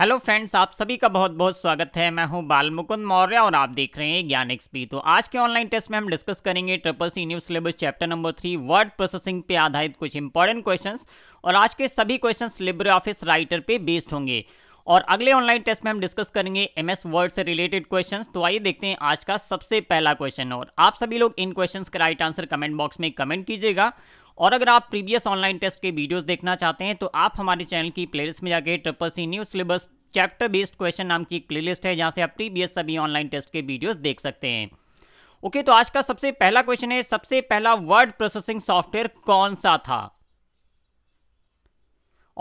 hello friends आप सभी का बहुत बहुत स्वागत है मैं हूं बालमुकुंद मौर्य और आप देख रहे हैं ज्ञान एक्सपी तो आज के ऑनलाइन टेस्ट में हम डिस्कस करेंगे triple C news syllabus chapter number three word processing पे आधारित कुछ इंपॉर्टेंट क्वेश्चंस और आज के सभी क्वेश्चंस लिब्रे ऑफिस राइटर पे बेस्ड होंगे और अगले ऑनलाइन टेस्ट में हम डिस्कस करेंगे एम वर्ड से रिलेटेड क्वेश्चन तो आइए देखते हैं आज का सबसे पहला क्वेश्चन और आप सभी लोग इन क्वेश्चन का राइट आंसर कमेंट बॉक्स में कमेंट कीजिएगा और अगर आप प्रीवियस ऑनलाइन टेस्ट के वीडियोस देखना चाहते हैं तो आप हमारे चैनल की प्लेलिस्ट में जाके triple C new syllabus chapter based question नाम की एक प्लेलिस्ट है जहाँ से आप प्रीवियस सभी ऑनलाइन टेस्ट के वीडियोस देख सकते हैं ओके okay, तो आज का सबसे पहला क्वेश्चन है सबसे पहला वर्ड प्रोसेसिंग सॉफ्टवेयर कौन सा था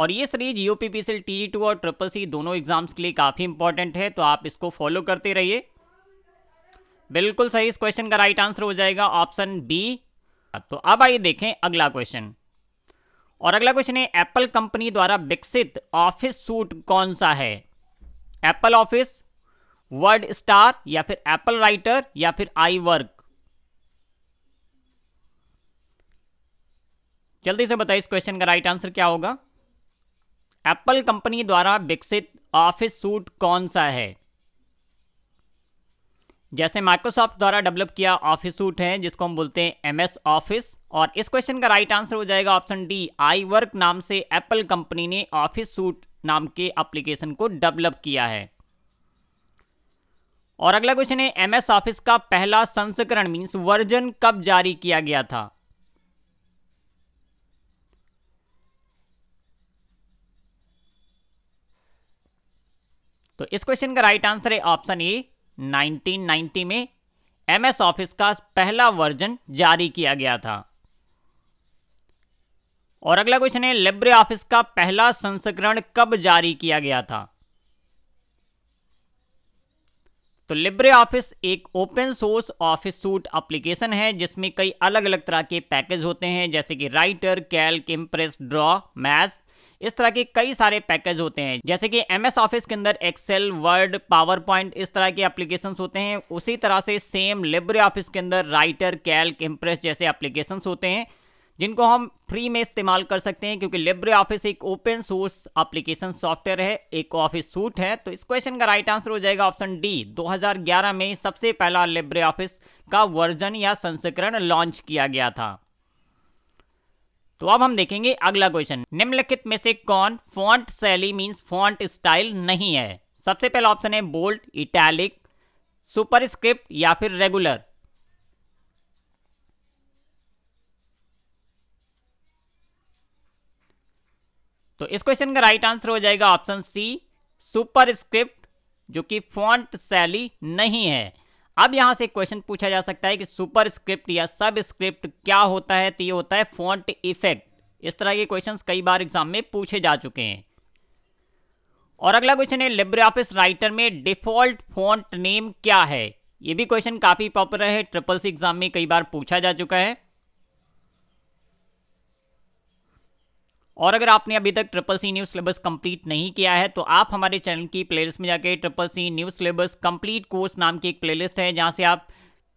और ये सीरीज यूपीपीसी टी टू और ट्रिपल सी दोनों एग्जाम्स के लिए काफ़ी इंपॉर्टेंट है तो आप इसको फॉलो करते रहिए बिल्कुल सही इस क्वेश्चन का राइट आंसर हो जाएगा ऑप्शन बी तो अब आइए देखें अगला क्वेश्चन और अगला क्वेश्चन है एप्पल कंपनी द्वारा विकसित ऑफिस सूट कौन सा है एप्पल ऑफिस वर्ड स्टार या फिर एप्पल राइटर या फिर आई वर्क जल्दी से बताइए इस क्वेश्चन का राइट आंसर क्या होगा एप्पल कंपनी द्वारा विकसित ऑफिस सूट कौन सा है जैसे माइक्रोसॉफ्ट द्वारा डेवलप किया ऑफिस सूट है जिसको हम बोलते हैं एमएस ऑफिस और इस क्वेश्चन का राइट आंसर हो जाएगा ऑप्शन डी आई वर्क नाम से एप्पल कंपनी ने ऑफिस सूट नाम के एप्लीकेशन को डेवलप किया है और अगला क्वेश्चन है एमएस ऑफिस का पहला संस्करण मीन्स वर्जन कब जारी किया गया था तो इस क्वेश्चन का राइट आंसर है ऑप्शन ए 1990 में एमएस ऑफिस का पहला वर्जन जारी किया गया था और अगला क्वेश्चन है लिब्रे ऑफिस का पहला संस्करण कब जारी किया गया था तो लिब्रे ऑफिस एक open source office suite application है जिसमें कई अलग अलग तरह के पैकेज होते हैं जैसे कि Writer Calc Impress Draw Math इस तरह के कई सारे पैकेज होते हैं जैसे कि एम एस ऑफिस के अंदर एक्सेल वर्ड पावर पॉइंट इस तरह के एप्लीकेशन होते हैं उसी तरह से सेम लिब्रे ऑफिस के अंदर राइटर कैल्क इम्प्रेस जैसे एप्लीकेशन होते हैं जिनको हम फ्री में इस्तेमाल कर सकते हैं क्योंकि लिब्रे ऑफिस एक ओपन सोर्स एप्लीकेशन सॉफ्टवेयर है एक ऑफिस सूट है तो इस क्वेश्चन का राइट आंसर हो जाएगा ऑप्शन डी 2011 में सबसे पहला लिब्रे ऑफिस का वर्जन या संस्करण लॉन्च किया गया था तो अब हम देखेंगे अगला क्वेश्चन निम्नलिखित में से कौन फॉन्ट शैली मीन्स फॉन्ट स्टाइल नहीं है सबसे पहला ऑप्शन है बोल्ड इटैलिक सुपर स्क्रिप्ट या फिर रेगुलर तो इस क्वेश्चन का राइट आंसर हो जाएगा ऑप्शन सी सुपर स्क्रिप्ट जो कि फॉन्ट शैली नहीं है अब यहाँ से क्वेश्चन पूछा जा सकता है कि सुपर स्क्रिप्ट या सब स्क्रिप्ट क्या होता है तो ये होता है फॉन्ट इफेक्ट इस तरह के क्वेश्चन कई बार एग्जाम में पूछे जा चुके हैं और अगला क्वेश्चन है लिब्रे ऑफिस राइटर में डिफॉल्ट फॉन्ट नेम क्या है ये भी क्वेश्चन काफ़ी पॉपुलर है ट्रिपल सी एग्जाम में कई बार पूछा जा चुका है और अगर आपने अभी तक triple C news syllabus complete नहीं किया है तो आप हमारे चैनल की प्लेलिस्ट में जाके triple C news syllabus complete course नाम की एक प्लेलिस्ट है जहाँ से आप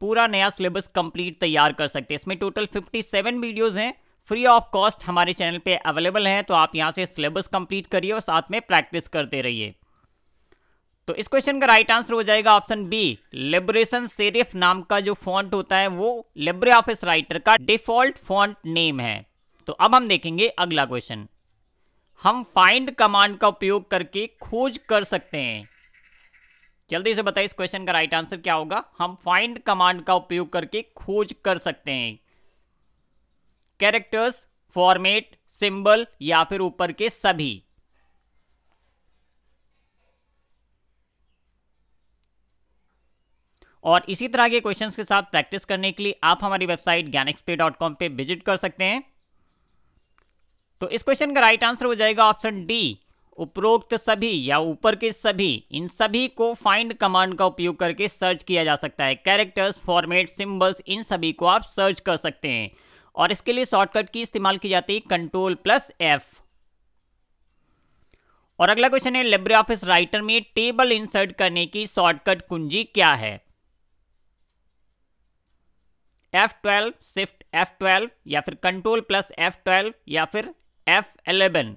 पूरा नया सिलेबस कंप्लीट तैयार कर सकते हैं इसमें टोटल 57 वीडियोस हैं फ्री ऑफ कॉस्ट हमारे चैनल पे अवेलेबल हैं तो आप यहाँ से सिलेबस कंप्लीट करिए और साथ में प्रैक्टिस करते रहिए तो इस क्वेश्चन का राइट आंसर हो जाएगा ऑप्शन बी लिबरेशन सेरिफ नाम का जो फॉन्ट होता है वो लिब्रे ऑफिस राइटर का डिफॉल्ट फॉन्ट नेम है तो अब हम देखेंगे अगला क्वेश्चन हम फाइंड कमांड का उपयोग करके खोज कर सकते हैं जल्दी से बताइए इस क्वेश्चन का राइट आंसर क्या होगा हम फाइंड कमांड का उपयोग करके खोज कर सकते हैं कैरेक्टर्स फॉर्मेट सिंबल या फिर ऊपर के सभी और इसी तरह के क्वेश्चंस के साथ प्रैक्टिस करने के लिए आप हमारी वेबसाइट ज्ञान पे विजिट कर सकते हैं तो इस क्वेश्चन का राइट आंसर हो जाएगा ऑप्शन डी उपरोक्त सभी या ऊपर के सभी इन सभी को फाइंड कमांड का उपयोग करके सर्च किया जा सकता है कैरेक्टर्स फॉर्मेट सिंबल्स इन सभी को आप सर्च कर सकते हैं और इसके लिए शॉर्टकट की इस्तेमाल की जाती है कंट्रोल प्लस एफ और अगला क्वेश्चन है लेब्रे ऑफिस राइटर में टेबल इंसर्ट करने की शॉर्टकट कुंजी क्या है F12 शिफ्ट F12 या फिर कंट्रोल प्लस ट्वेल्व या फिर F eleven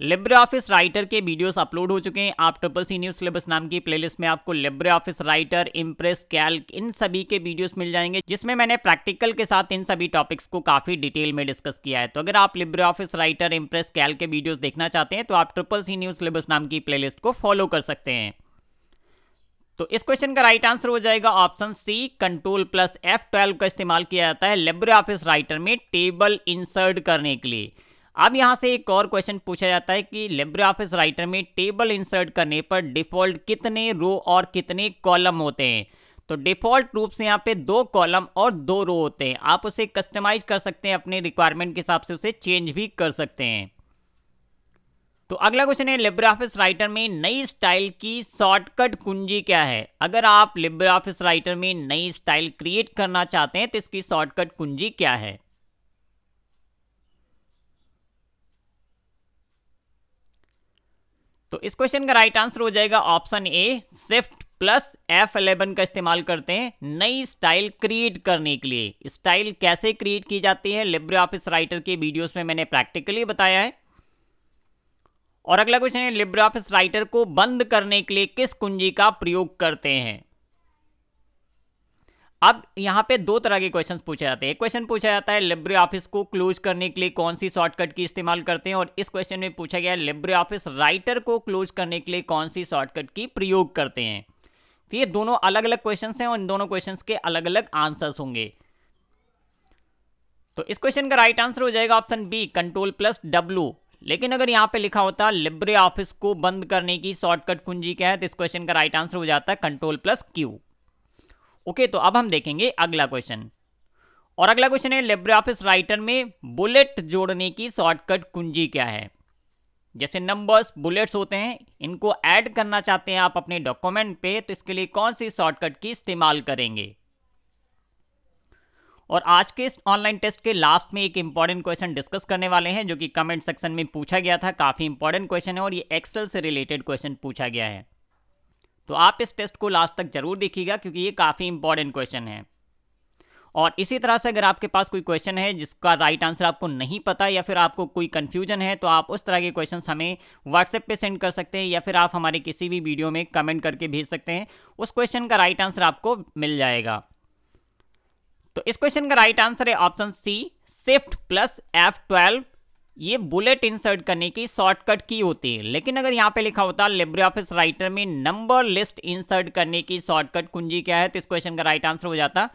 Libre office Writer के वीडियोस अपलोड हो चुके हैं आप ट्रिपल सी न्यूज सिलेबस नाम की प्लेलिस्ट में आपको Libre office Writer Impress Calc इन सभी के वीडियोस मिल जाएंगे जिसमें मैंने प्रैक्टिकल के साथ इन सभी टॉपिक्स को काफी डिटेल में डिस्कस किया है तो अगर आप Libre office Writer Impress Calc के वीडियोज देखना चाहते हैं तो आप ट्रिपल सी न्यूज सिलेबस नाम की प्लेलिस्ट को फॉलो कर सकते हैं तो इस क्वेश्चन का राइट आंसर हो जाएगा option C control plus F twelve का इस्तेमाल किया जाता है लेब्रे ऑफिस राइटर में टेबल इंसर्ट करने के लिए अब यहां से एक और क्वेश्चन पूछा जाता है कि लेब्रे ऑफिस राइटर में टेबल इंसर्ट करने पर डिफॉल्ट कितने रो और कितने कॉलम होते हैं तो डिफॉल्ट रूप से यहाँ पे दो कॉलम और दो रो होते हैं आप उसे कस्टमाइज कर सकते हैं अपने रिक्वायरमेंट के हिसाब से उसे चेंज भी कर सकते हैं तो अगला क्वेश्चन है लिब्रे ऑफिस राइटर में नई स्टाइल की शॉर्टकट कुंजी क्या है अगर आप लिब्रे ऑफिस राइटर में नई स्टाइल क्रिएट करना चाहते हैं तो इसकी शॉर्टकट कुंजी क्या है तो इस क्वेश्चन का राइट आंसर हो जाएगा option A shift plus F eleven का इस्तेमाल करते हैं नई स्टाइल क्रिएट करने के लिए स्टाइल कैसे क्रिएट की जाती है लिब्रे ऑफिस राइटर के वीडियोस में मैंने प्रैक्टिकली बताया है और अगला क्वेश्चन है ऑफिस राइटर को बंद करने के लिए किस कुंजी का प्रयोग करते हैं अब यहां पे दो तरह के क्वेश्चन पूछे जाते हैं एक क्वेश्चन पूछा जाता है लिब्रे ऑफिस को क्लोज करने के लिए कौन सी शॉर्टकट की इस्तेमाल करते हैं और इस क्वेश्चन में पूछा गया है लिब्रे ऑफिस राइटर को क्लोज करने के लिए कौन सी शॉर्टकट की प्रयोग करते हैं तो ये दोनों अलग अलग क्वेश्चन हैं और इन दोनों क्वेश्चन के अलग अलग आंसर्स होंगे तो इस क्वेश्चन का राइट आंसर हो जाएगा option B control plus W लेकिन अगर यहाँ पे लिखा होता लिब्रे ऑफिस को बंद करने की शॉर्टकट कुंजी क्या है तो इस क्वेश्चन का राइट आंसर हो जाता है कंट्रोल प्लस क्यू ओके तो अब हम देखेंगे अगला क्वेश्चन और अगला क्वेश्चन है लिब्रे ऑफिस राइटर में बुलेट जोड़ने की शॉर्टकट कुंजी क्या है जैसे नंबर्स बुलेट्स होते हैं इनको ऐड करना चाहते हैं आप अपने डॉक्यूमेंट पे तो इसके लिए कौन सी शॉर्टकट की इस्तेमाल करेंगे और आज के इस ऑनलाइन टेस्ट के लास्ट में एक इंपॉर्टेंट क्वेश्चन डिस्कस करने वाले हैं जो कि कमेंट सेक्शन में पूछा गया था काफ़ी इंपॉर्टेंट क्वेश्चन है और ये एक्सेल से रिलेटेड क्वेश्चन पूछा गया है तो आप इस टेस्ट को लास्ट तक जरूर देखिएगा क्योंकि ये काफ़ी इंपॉर्टेंट क्वेश्चन है और इसी तरह से अगर आपके पास कोई क्वेश्चन है जिसका राइट आंसर आपको नहीं पता या फिर आपको कोई कन्फ्यूजन है तो आप उस तरह के क्वेश्चन हमें व्हाट्सएप पे सेंड कर सकते हैं या फिर आप हमारे किसी भी वीडियो में कमेंट करके भेज सकते हैं उस क्वेश्चन का राइट आंसर आपको मिल जाएगा तो इस क्वेश्चन का राइट आंसर है option C shift plus F twelve ये बुलेट इंसर्ट करने की शॉर्टकट की होती है लेकिन अगर यहाँ पे लिखा होता लिब्रे ऑफिस राइटर में नंबर लिस्ट इंसर्ट करने की शॉर्टकट कुंजी क्या है तो इस क्वेश्चन का राइट आंसर हो जाता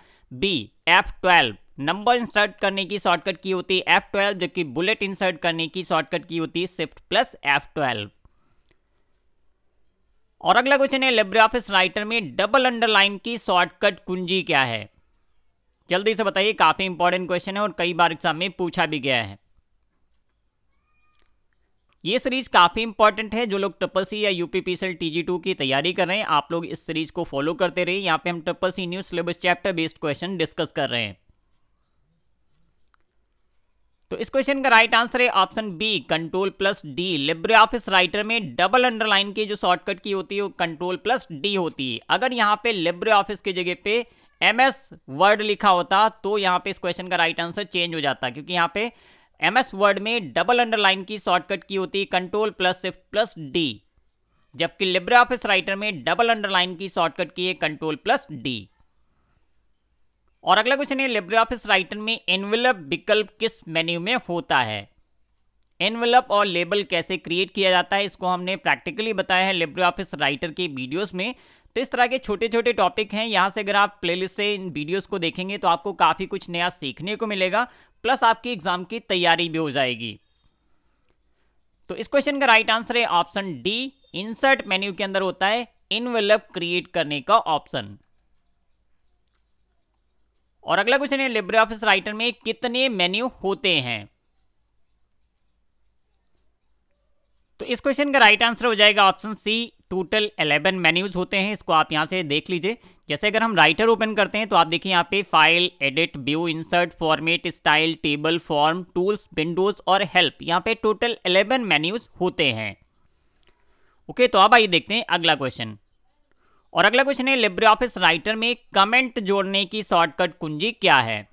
B F twelve number insert करने की शॉर्टकट की होती है एफ ट्वेल्व जबकि बुलेट इंसर्ट करने की शॉर्टकट की होती है सिफ्ट प्लस एफ ट्वेल्व और अगला क्वेश्चन है लिब्रे ऑफिस राइटर में डबल अंडरलाइन की शॉर्टकट कुंजी क्या है जल्दी से बताइए काफ़ी इंपॉर्टेंट क्वेश्चन है और कई बार एग्जाम में पूछा भी गया है ये सीरीज काफ़ी इंपॉर्टेंट है जो लोग ट्रिपल सी या यूपीपीसीएल टीजी टू की तैयारी कर रहे हैं आप लोग इस सीरीज को फॉलो करते रहिए यहाँ पे हम triple C news syllabus chapter based question discuss कर रहे हैं तो इस क्वेश्चन का राइट आंसर है option B control plus D Libre office Writer में डबल अंडरलाइन की जो शॉर्टकट की होती है वो कंट्रोल प्लस डी होती है अगर यहाँ पे लिब्रे ऑफिस की जगह पे एम एस वर्ड लिखा होता तो यहाँ पे इस क्वेश्चन का राइट आंसर चेंज हो जाता क्योंकि यहाँ पे एम एस वर्ड में डबल अंडरलाइन की शॉर्टकट की होती control plus shift plus D जबकि लिब्रे ऑफिस राइटर में डबल अंडरलाइन की शॉर्टकट की है कंट्रोल प्लस डी और अगला क्वेश्चन है लिब्रे ऑफिस राइटर में एनविलप विकल्प किस मेन्यू में होता है एनविलप और लेबल कैसे क्रिएट किया जाता है इसको हमने प्रैक्टिकली बताया है लिब्रे ऑफिस राइटर के वीडियोस में तो इस तरह के छोटे छोटे टॉपिक हैं यहाँ से अगर आप प्लेलिस्ट से इन वीडियोस को देखेंगे तो आपको काफ़ी कुछ नया सीखने को मिलेगा प्लस आपकी एग्ज़ाम की तैयारी भी हो जाएगी तो इस क्वेश्चन का राइट आंसर है ऑप्शन डी इंसर्ट मेन्यू के अंदर होता है इनवेलप क्रिएट करने का ऑप्शन और अगला क्वेश्चन है लिब्रे ऑफिस राइटर में कितने मेन्यू होते हैं तो इस क्वेश्चन का राइट आंसर हो जाएगा ऑप्शन सी टोटल 11 मेन्यूज होते हैं इसको आप यहाँ से देख लीजिए जैसे अगर हम राइटर ओपन करते हैं तो आप देखिए यहाँ पे file edit view insert format style table form tools windows और हेल्प यहाँ पे टोटल 11 मेन्यूज होते हैं ओके तो अब आइए देखते हैं अगला क्वेश्चन और अगला क्वेश्चन है लिब्रे ऑफिस राइटर में कमेंट जोड़ने की शॉर्टकट कुंजी क्या है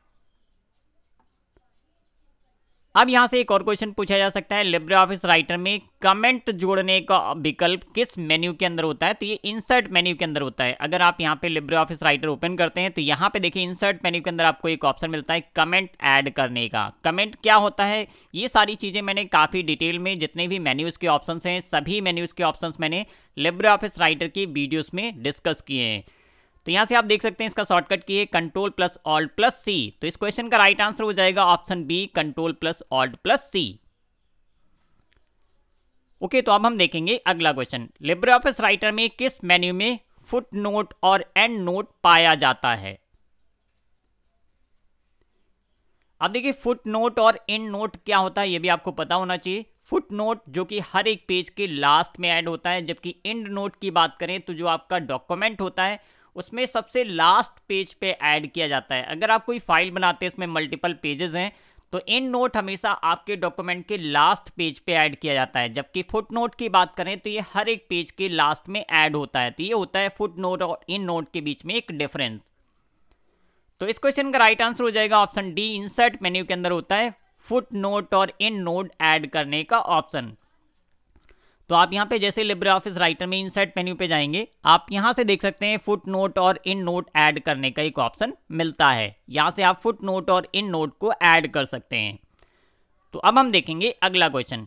अब यहाँ से एक और क्वेश्चन पूछा जा सकता है लिब्रे ऑफिस राइटर में कमेंट जोड़ने का विकल्प किस मेन्यू के अंदर होता है तो ये इंसर्ट मेन्यू के अंदर होता है अगर आप यहाँ पे लिब्रे ऑफिस राइटर ओपन करते हैं तो यहाँ पे देखिए इंसर्ट मेन्यू के अंदर आपको एक ऑप्शन मिलता है कमेंट ऐड करने का कमेंट क्या होता है ये सारी चीज़ें मैंने काफ़ी डिटेल में जितने भी मेन्यूज़ के ऑप्शन हैं सभी मेन्यूज़ के ऑप्शन मैंने लिब्रे ऑफिस राइटर की वीडियोज़ में डिस्कस किए हैं तो यहां से आप देख सकते हैं इसका शॉर्टकट की है control plus alt plus C तो इस क्वेश्चन का राइट आंसर हो जाएगा option B control plus alt plus C okay तो अब हम देखेंगे अगला क्वेश्चन लिब्रे ऑफिस राइटर में किस मेन्यू में फुट नोट और एंड नोट पाया जाता है अब देखिए फुट नोट और एंड नोट क्या होता है यह भी आपको पता होना चाहिए फुट नोट जो कि हर एक पेज के लास्ट में ऐड होता है जबकि एंड नोट की बात करें तो जो आपका डॉक्यूमेंट होता है उसमें सबसे लास्ट पेज पे ऐड किया जाता है अगर आप कोई फाइल बनाते हैं उसमें मल्टीपल पेजेस हैं तो इन नोट हमेशा आपके डॉक्यूमेंट के लास्ट पेज पे ऐड किया जाता है जबकि फुट नोट की बात करें तो ये हर एक पेज के लास्ट में ऐड होता है तो ये होता है फुट नोट और इन नोट के बीच में एक डिफरेंस तो इस क्वेश्चन का राइट आंसर हो जाएगा ऑप्शन डी इंसर्ट मेन्यू के अंदर होता है फुट नोट और इन नोट ऐड करने का ऑप्शन तो आप यहाँ पे जैसे लिब्रे ऑफिस राइटर में इंसर्ट मेन्यू पे जाएंगे आप यहाँ से देख सकते हैं फुट नोट और इन नोट ऐड करने का एक ऑप्शन मिलता है यहाँ से आप फुट नोट और इन नोट को ऐड कर सकते हैं तो अब हम देखेंगे अगला क्वेश्चन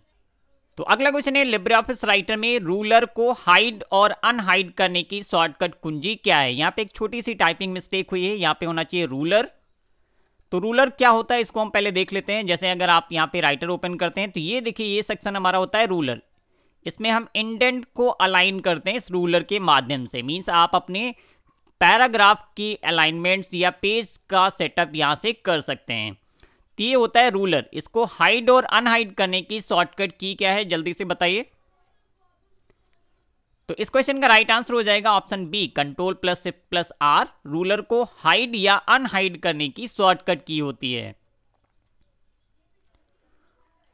तो अगला क्वेश्चन है लिब्रे ऑफिस राइटर में रूलर को हाइड और अनहाइड करने की शॉर्टकट कुंजी क्या है यहाँ पे एक छोटी सी टाइपिंग मिस्टेक हुई है यहाँ पे होना चाहिए रूलर तो रूलर क्या होता है इसको हम पहले देख लेते हैं जैसे अगर आप यहाँ पे राइटर ओपन करते हैं तो ये देखिए ये सेक्शन हमारा होता है रूलर इसमें हम इंडेंट को अलाइन करते हैं इस रूलर के माध्यम से मीन्स आप अपने पैराग्राफ की अलाइनमेंट्स या पेज का सेटअप यहाँ से कर सकते हैं तो ये होता है रूलर इसको हाइड और अनहाइड करने की शॉर्टकट की क्या है जल्दी से बताइए तो इस क्वेश्चन का राइट आंसर हो जाएगा option B control plus plus R ruler को हाइड या अनहाइड करने की शॉर्टकट की होती है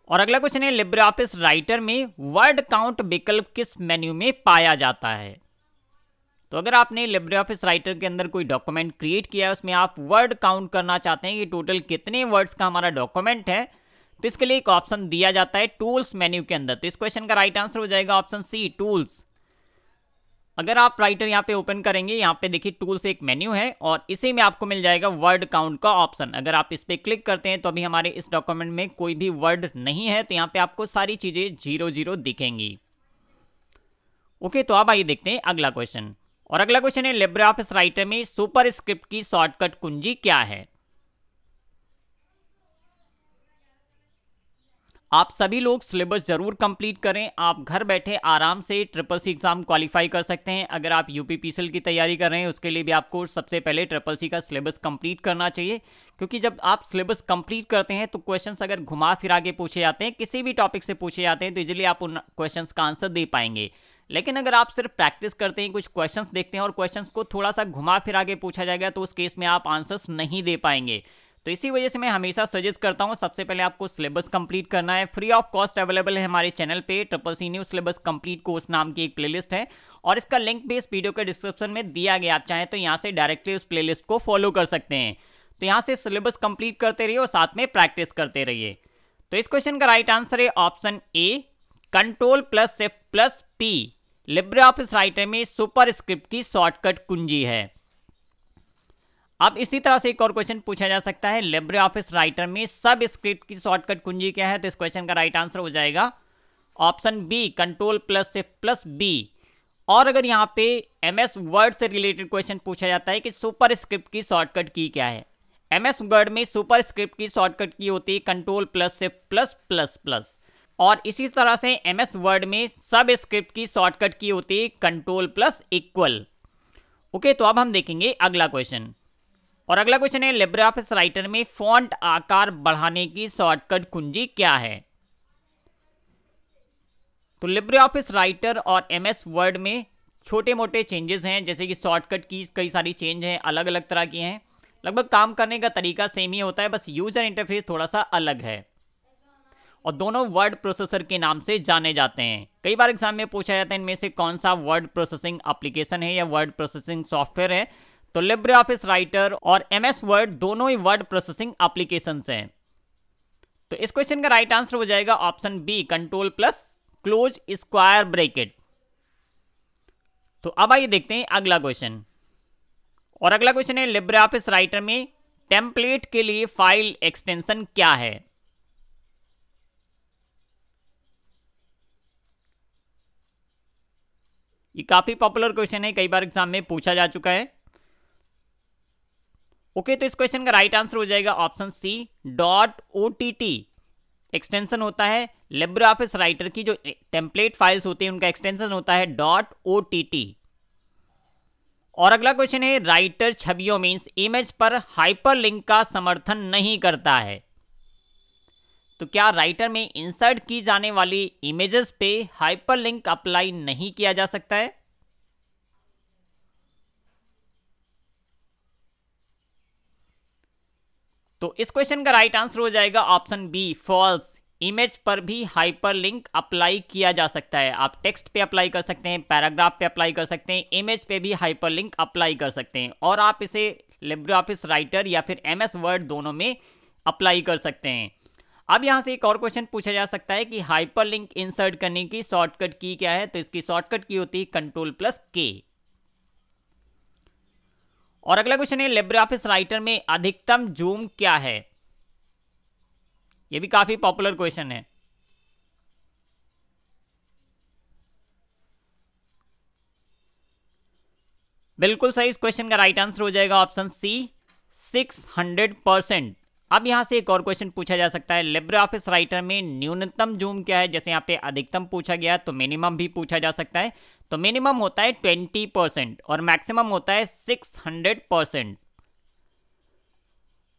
और अगला क्वेश्चन है लिब्रे ऑफिस राइटर में वर्ड काउंट विकल्प किस मेन्यू में पाया जाता है तो अगर आपने लिब्रे ऑफिस राइटर के अंदर कोई डॉक्यूमेंट क्रिएट किया है उसमें आप वर्ड काउंट करना चाहते हैं कि टोटल कितने वर्ड्स का हमारा डॉक्यूमेंट है तो इसके लिए एक ऑप्शन दिया जाता है टूल्स मेन्यू के अंदर तो इस क्वेश्चन का राइट आंसर हो जाएगा ऑप्शन सी टूल्स अगर आप राइटर यहाँ पे ओपन करेंगे यहाँ पे देखिए टूल्स एक मेन्यू है और इसी में आपको मिल जाएगा वर्ड काउंट का ऑप्शन अगर आप इस पर क्लिक करते हैं तो अभी हमारे इस डॉक्यूमेंट में कोई भी वर्ड नहीं है तो यहाँ पे आपको सारी चीज़ें जीरो जीरो दिखेंगी ओके तो आप आइए देखते हैं अगला क्वेश्चन और अगला क्वेश्चन है लेब्रे ऑफिस राइटर में सुपर स्क्रिप्ट की शॉर्टकट कुंजी क्या है आप सभी लोग सिलेबस जरूर कंप्लीट करें आप घर बैठे आराम से ट्रिपल सी एग्जाम क्वालिफाई कर सकते हैं अगर आप यूपी पीसीएल की तैयारी कर रहे हैं उसके लिए भी आपको सबसे पहले ट्रिपल सी का सिलेबस कंप्लीट करना चाहिए क्योंकि जब आप सिलेबस कंप्लीट करते हैं तो क्वेश्चंस अगर घुमा फिरा के पूछे जाते हैं किसी भी टॉपिक से पूछे जाते हैं तो इजिली आप उन क्वेश्चन का आंसर दे पाएंगे लेकिन अगर आप सिर्फ प्रैक्टिस करते हैं कुछ क्वेश्चंस देखते हैं और क्वेश्चंस को थोड़ा सा घुमा फिरा के पूछा जाएगा तो उस केस में आप आंसर्स नहीं दे पाएंगे तो इसी वजह से मैं हमेशा सजेस्ट करता हूँ सबसे पहले आपको सिलेबस कंप्लीट करना है फ्री ऑफ कॉस्ट अवेलेबल है हमारे चैनल पे triple C new syllabus complete course नाम की एक प्लेलिस्ट है और इसका लिंक भी इस वीडियो के डिस्क्रिप्शन में दिया गया आप चाहें तो यहाँ से डायरेक्टली उस प्ले को फॉलो कर सकते हैं तो यहाँ से सिलेबस कंप्लीट करते रहिए और साथ में प्रैक्टिस करते रहिए तो इस क्वेश्चन का राइट आंसर है option A control plus shift plus P Libre office Writer में सुपर स्क्रिप्ट की शॉर्टकट कुंजी है अब इसी तरह से एक और क्वेश्चन पूछा जा सकता है लेब्रे ऑफिस राइटर में सब स्क्रिप्ट की शॉर्टकट कुंजी क्या है तो इस क्वेश्चन का राइट आंसर हो जाएगा ऑप्शन बी कंट्रोल प्लस से प्लस बी और अगर यहाँ पे एम एस वर्ड से रिलेटेड क्वेश्चन पूछा जाता है कि सुपर स्क्रिप्ट की शॉर्टकट की क्या है एम एस वर्ड में सुपर स्क्रिप्ट की शॉर्टकट की होती है कंट्रोल प्लस से प्लस प्लस प्लस और इसी तरह से एम एस वर्ड में सब स्क्रिप्ट की शॉर्टकट की होती है कंट्रोल प्लस इक्वल ओके तो अब हम देखेंगे अगला क्वेश्चन और अगला क्वेश्चन है लेब्रे ऑफिस राइटर में फॉन्ट आकार बढ़ाने की शॉर्टकट कुंजी क्या है तो लिब्रे ऑफिस राइटर और एम एस वर्ड में छोटे मोटे चेंजेस हैं जैसे कि शॉर्टकट की कई सारी चेंज हैं अलग अलग तरह की हैं लगभग काम करने का तरीका सेम ही होता है बस यूजर इंटरफेस थोड़ा सा अलग है और दोनों वर्ड प्रोसेसर के नाम से जाने जाते हैं कई बार एग्जाम में पूछा जाता है इनमें से कौन सा वर्ड प्रोसेसिंग एप्लीकेशन है या वर्ड प्रोसेसिंग सॉफ्टवेयर है तो लिब्रे ऑफिस राइटर और एम एस वर्ड दोनों ही वर्ड प्रोसेसिंग एप्लीकेशन हैं तो इस क्वेश्चन का राइट आंसर हो जाएगा option B control plus close square bracket तो अब आइए देखते हैं अगला क्वेश्चन और अगला क्वेश्चन है लिब्रे ऑफिस राइटर में टेम्पलेट के लिए फाइल एक्सटेंशन क्या है ये काफी पॉपुलर क्वेश्चन है कई बार एग्जाम में पूछा जा चुका है ओके तो इस क्वेश्चन का राइट आंसर हो जाएगा option C dot O extension होता है लेबर ऑफिस राइटर की जो टेम्पलेट फाइल्स होती है उनका एक्सटेंशन होता है डॉट ओ और अगला क्वेश्चन है राइटर छवियों मीन्स इमेज पर हाइपरलिंक का समर्थन नहीं करता है तो क्या राइटर में इंसर्ट की जाने वाली इमेजेस पे हाइपरलिंक अप्लाई नहीं किया जा सकता है तो इस क्वेश्चन का राइट आंसर हो जाएगा ऑप्शन बी फॉल्स इमेज पर भी हाइपरलिंक अप्लाई किया जा सकता है आप टेक्स्ट पे अप्लाई कर सकते हैं पैराग्राफ पे अप्लाई कर सकते हैं इमेज पे भी हाइपरलिंक अप्लाई कर सकते हैं और आप इसे लिब्रे ऑफिस राइटर या फिर एम एस वर्ड दोनों में अप्लाई कर सकते हैं अब यहाँ से एक और क्वेश्चन पूछा जा सकता है कि लिंक इंसर्ट करने की शॉर्टकट की क्या है तो इसकी शॉर्टकट की होती है कंट्रोल प्लस के और अगला क्वेश्चन है लेब्रे ऑफिस राइटर में अधिकतम जूम क्या है यह भी काफी पॉपुलर क्वेश्चन है बिल्कुल सही इस क्वेश्चन का राइट आंसर हो जाएगा ऑप्शन सी 600 परसेंट अब यहाँ से एक और क्वेश्चन पूछा जा सकता है लिब्रे ऑफिस राइटर में न्यूनतम जूम क्या है जैसे यहाँ पे अधिकतम पूछा गया तो मिनिमम भी पूछा जा सकता है तो मिनिमम होता है ट्वेंटी परसेंट और मैक्सिमम होता है सिक्स हंड्रेड परसेंट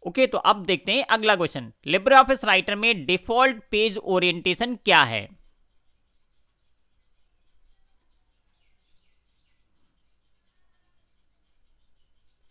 ओके तो अब देखते हैं अगला क्वेश्चन लिब्रे ऑफिस राइटर में डिफॉल्ट पेज ओरिएंटेशन क्या है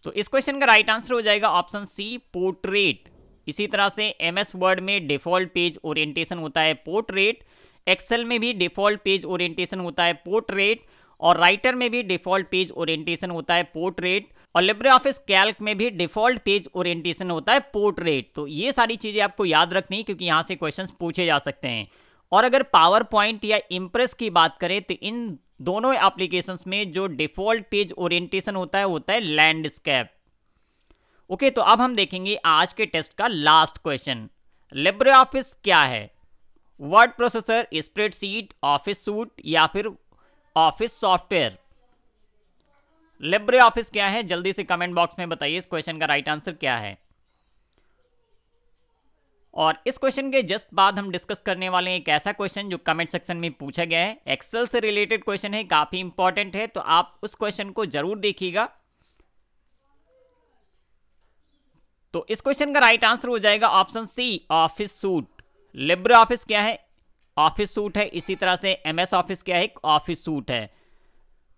तो इस क्वेश्चन का राइट आंसर हो जाएगा ऑप्शन सी पोर्ट्रेट इसी तरह से एम एस वर्ड में डिफॉल्ट पेज ओरिएंटेशन होता है पोर्ट्रेट एक्सेल में भी डिफॉल्ट पेज ओरिएंटेशन होता है पोर्ट्रेट और राइटर में भी डिफॉल्ट पेज ओरिएंटेशन होता है पोर्ट्रेट और लिब्रे ऑफिस कैल्क में भी डिफॉल्ट पेज ओरिएंटेशन होता है पोर्ट्रेट तो ये सारी चीज़ें आपको याद रखनी क्योंकि यहाँ से क्वेश्चन पूछे जा सकते हैं और अगर पावर पॉइंट या इम्प्रेस की बात करें तो इन दोनों एप्लीकेशंस में जो डिफॉल्ट पेज ओरिएंटेशन होता है होता है लैंडस्केप ओके तो अब हम देखेंगे आज के टेस्ट का लास्ट क्वेश्चन लिब्रे ऑफिस क्या है word processor spreadsheet office suite या फिर ऑफिस सॉफ्टवेयर लिब्रे ऑफिस क्या है जल्दी से कमेंट बॉक्स में बताइए इस क्वेश्चन का राइट आंसर क्या है और इस क्वेश्चन के जस्ट बाद हम डिस्कस करने वाले हैं एक ऐसा क्वेश्चन जो कमेंट सेक्शन में पूछा गया है एक्सेल से रिलेटेड क्वेश्चन है काफ़ी इंपॉर्टेंट है तो आप उस क्वेश्चन को जरूर देखिएगा तो इस क्वेश्चन का राइट आंसर हो जाएगा option C office suite LibreOffice क्या है ऑफिस सूट है इसी तरह से एमएस ऑफिस क्या है ऑफिस सूट है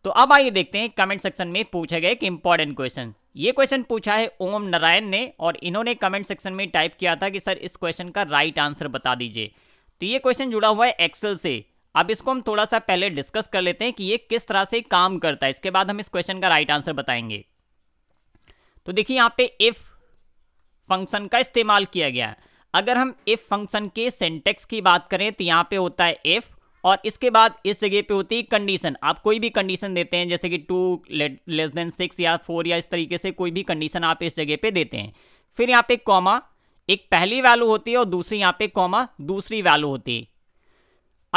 तो अब आइए देखते हैं कमेंट सेक्शन में पूछे गए एक इंपॉर्टेंट क्वेश्चन ये क्वेश्चन पूछा है ओम नारायण ने और इन्होंने कमेंट सेक्शन में टाइप किया था कि सर इस क्वेश्चन का राइट आंसर बता दीजिए तो ये क्वेश्चन जुड़ा हुआ है एक्सेल से अब इसको हम थोड़ा सा पहले डिस्कस कर लेते हैं कि ये किस तरह से काम करता है इसके बाद हम इस क्वेश्चन का राइट आंसर बताएंगे तो देखिए यहाँ पे इफ फंक्शन का इस्तेमाल किया गया है अगर हम इफ फंक्शन के सेंटेक्स की बात करें तो यहाँ पे होता है इफ और इसके बाद इस जगह पे होती है कंडीशन आप कोई भी कंडीशन देते हैं जैसे कि टू लेस देन सिक्स या फोर या इस तरीके से कोई भी कंडीशन आप इस जगह पे देते हैं फिर यहाँ पे कॉमा एक पहली वैल्यू होती है और दूसरी यहाँ पे कॉमा दूसरी वैल्यू होती है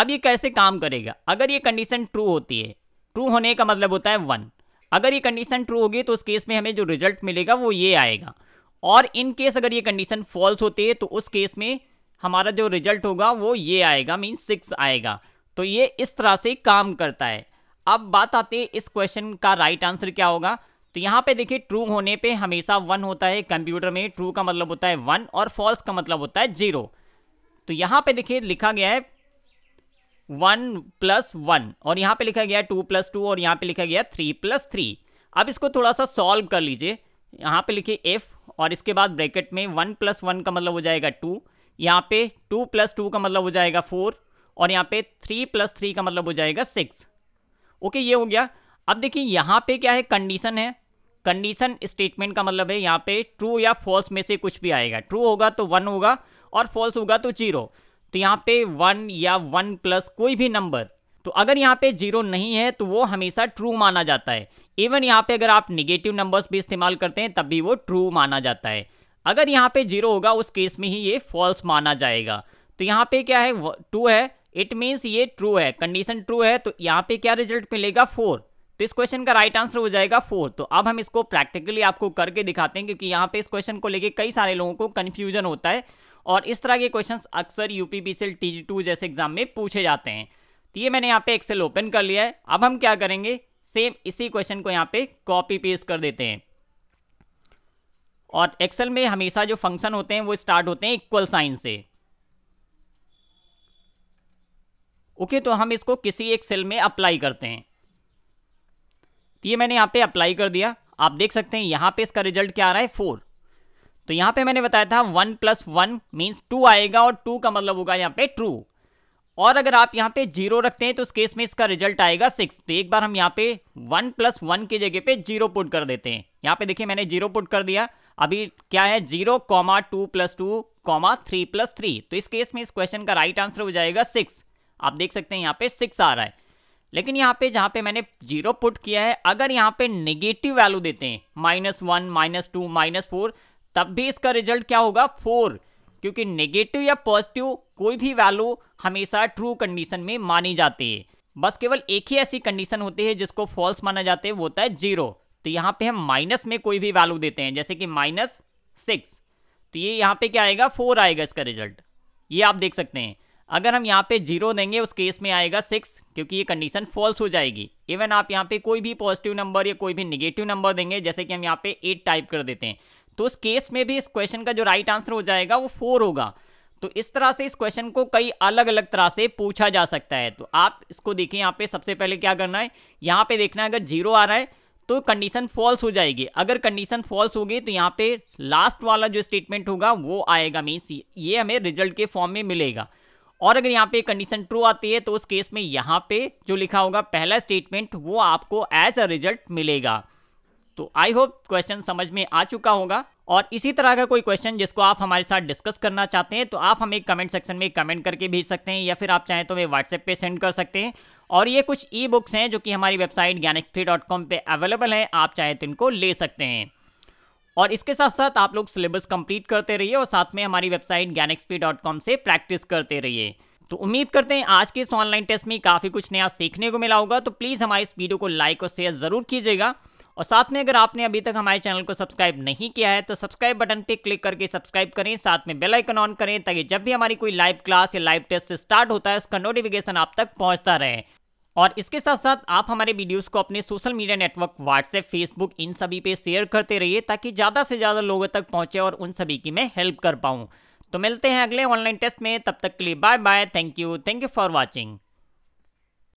अब ये कैसे काम करेगा अगर ये कंडीशन ट्रू होती है ट्रू होने का मतलब होता है वन अगर ये कंडीशन ट्रू होगी तो उस केस में हमें जो रिजल्ट मिलेगा वो ये आएगा और इन केस अगर ये कंडीशन फॉल्स होती है तो उस केस में हमारा जो रिजल्ट होगा वो ये आएगा मीन सिक्स आएगा तो ये इस तरह से काम करता है अब बात आते है इस क्वेश्चन का राइट आंसर क्या होगा तो यहाँ पे देखिए ट्रू होने पे हमेशा वन होता है कंप्यूटर में ट्रू का मतलब होता है वन और फॉल्स का मतलब होता है जीरो तो यहाँ पे देखिए लिखा गया है वन प्लस वन और यहाँ पे लिखा गया है टू प्लस टू और यहाँ पे लिखा गया है थ्री प्लस थ्री अब इसको थोड़ा सा सॉल्व कर लीजिए यहाँ पे लिखिए एफ़ और इसके बाद ब्रैकेट में वन प्लस वन का मतलब हो जाएगा टू यहाँ पे टू प्लस टू का मतलब हो जाएगा फोर और यहाँ पे थ्री प्लस थ्री का मतलब हो जाएगा सिक्स ओके ये हो गया अब देखिए यहाँ पे क्या है कंडीशन है कंडीशन स्टेटमेंट का मतलब है यहाँ पे ट्रू या फॉल्स में से कुछ भी आएगा ट्रू होगा तो वन होगा और फॉल्स होगा तो जीरो तो यहाँ पे वन या वन प्लस कोई भी नंबर तो अगर यहाँ पे जीरो नहीं है तो वो हमेशा ट्रू माना जाता है इवन यहाँ पे अगर आप निगेटिव नंबर्स भी इस्तेमाल करते हैं तब भी वो ट्रू माना जाता है अगर यहाँ पे जीरो होगा उस केस में ही ये फॉल्स माना जाएगा तो यहाँ पे क्या है टू है इट मीन्स ये ट्रू है कंडीशन ट्रू है तो यहाँ पे क्या रिजल्ट मिलेगा फोर तो इस क्वेश्चन का राइट आंसर हो जाएगा फोर तो अब हम इसको प्रैक्टिकली आपको करके दिखाते हैं क्योंकि यहाँ पे इस क्वेश्चन को लेके कई सारे लोगों को कन्फ्यूजन होता है और इस तरह के क्वेश्चन अक्सर यू पी बी टी जैसे एग्जाम में पूछे जाते हैं तो ये मैंने यहाँ पे एक्सेल ओपन कर लिया है अब हम क्या करेंगे सेम इसी क्वेश्चन को यहाँ पे कॉपी पेस्ट कर देते हैं और एक्सेल में हमेशा जो फंक्शन होते हैं वो स्टार्ट होते हैं इक्वल साइन से ओके तो हम इसको किसी एक सेल में अप्लाई करते हैं तो ये मैंने यहाँ पे अप्लाई कर दिया आप देख सकते हैं यहाँ पे इसका रिजल्ट क्या आ रहा है फोर तो यहाँ पे मैंने बताया था one plus one means two आएगा और टू का मतलब होगा यहाँ पे ट्रू और अगर आप यहाँ पे जीरो रखते हैं तो उस केस में इसका रिजल्ट आएगा सिक्स तो एक बार हम यहाँ पे वन प्लस वन की जगह पे जीरो पुट कर देते हैं यहाँ पे देखिए मैंने जीरो पुट कर दिया अभी क्या है zero comma two plus two comma three plus three तो इस केस में इस क्वेश्चन का राइट आंसर हो जाएगा सिक्स आप देख सकते हैं यहाँ पे सिक्स आ रहा है लेकिन यहाँ पे जहाँ पे मैंने जीरो पुट किया है अगर यहाँ पे नेगेटिव वैल्यू देते हैं minus one minus two minus four तब भी इसका रिजल्ट क्या होगा फोर क्योंकि नेगेटिव या पॉजिटिव कोई भी वैल्यू हमेशा ट्रू कंडीशन में मानी जाती है बस केवल एक ही ऐसी कंडीशन होती है जिसको फॉल्स माना जाता है वो होता है जीरो तो यहाँ पे हम माइनस में कोई भी वैल्यू देते हैं जैसे कि माइनस सिक्स तो ये यहाँ पे क्या आएगा फोर आएगा इसका रिजल्ट ये आप देख सकते हैं अगर हम यहाँ पे जीरो देंगे उस केस में आएगा सिक्स क्योंकि ये कंडीशन फॉल्स हो जाएगी इवन आप यहाँ पे कोई भी पॉजिटिव नंबर या कोई भी निगेटिव नंबर देंगे जैसे कि हम यहाँ पे एट टाइप कर देते हैं तो उस केस में भी इस क्वेश्चन का जो राइट आंसर हो जाएगा वो फोर होगा तो इस तरह से इस क्वेश्चन को कई अलग अलग तरह से पूछा जा सकता है तो आप इसको देखिए यहाँ पे सबसे पहले क्या करना है यहाँ पे देखना है अगर जीरो आ रहा है तो कंडीशन फॉल्स हो जाएगी अगर कंडीशन फॉल्स होगी तो यहाँ पे लास्ट वाला जो स्टेटमेंट होगा वो आएगा मीन्स ये हमें रिजल्ट के फॉर्म में मिलेगा और अगर यहाँ पे कंडीशन ट्रू आती है तो उस केस में यहाँ पे जो लिखा होगा पहला स्टेटमेंट वो आपको एज अ रिजल्ट मिलेगा तो आई होप क्वेश्चन समझ में आ चुका होगा और इसी तरह का कोई क्वेश्चन जिसको आप हमारे साथ डिस्कस करना चाहते हैं तो आप हमें कमेंट सेक्शन में कमेंट करके भेज सकते हैं या फिर आप चाहें तो हमें व्हाट्सएप पे सेंड कर सकते हैं और ये कुछ ई बुक्स हैं जो कि हमारी वेबसाइट ज्ञानएक्सपी डॉट कॉम पर अवेलेबल हैं आप चाहें तो इनको ले सकते हैं और इसके साथ साथ आप लोग सिलेबस कंप्लीट करते रहिए और साथ में हमारी वेबसाइट ज्ञानएक्सपी डॉट कॉम से प्रैक्टिस करते रहिए तो उम्मीद करते हैं आज के इस ऑनलाइन टेस्ट में काफ़ी कुछ नया सीखने को मिला होगा तो प्लीज़ हमारे इस वीडियो को लाइक और शेयर ज़रूर कीजिएगा और साथ में अगर आपने अभी तक हमारे चैनल को सब्सक्राइब नहीं किया है तो सब्सक्राइब बटन पर क्लिक करके सब्सक्राइब करें साथ में बेल आइकन ऑन करें ताकि जब भी हमारी कोई लाइव क्लास या लाइव टेस्ट स्टार्ट होता है उसका नोटिफिकेशन आप तक पहुंचता रहे और इसके साथ साथ आप हमारे वीडियोस को अपने social media network WhatsApp Facebook इन सभी पे शेयर करते रहिए ताकि ज़्यादा से ज़्यादा लोगों तक पहुंचे और उन सभी की मैं हेल्प कर पाऊँ तो मिलते हैं अगले ऑनलाइन टेस्ट में तब तक के लिए bye bye thank you thank you for watching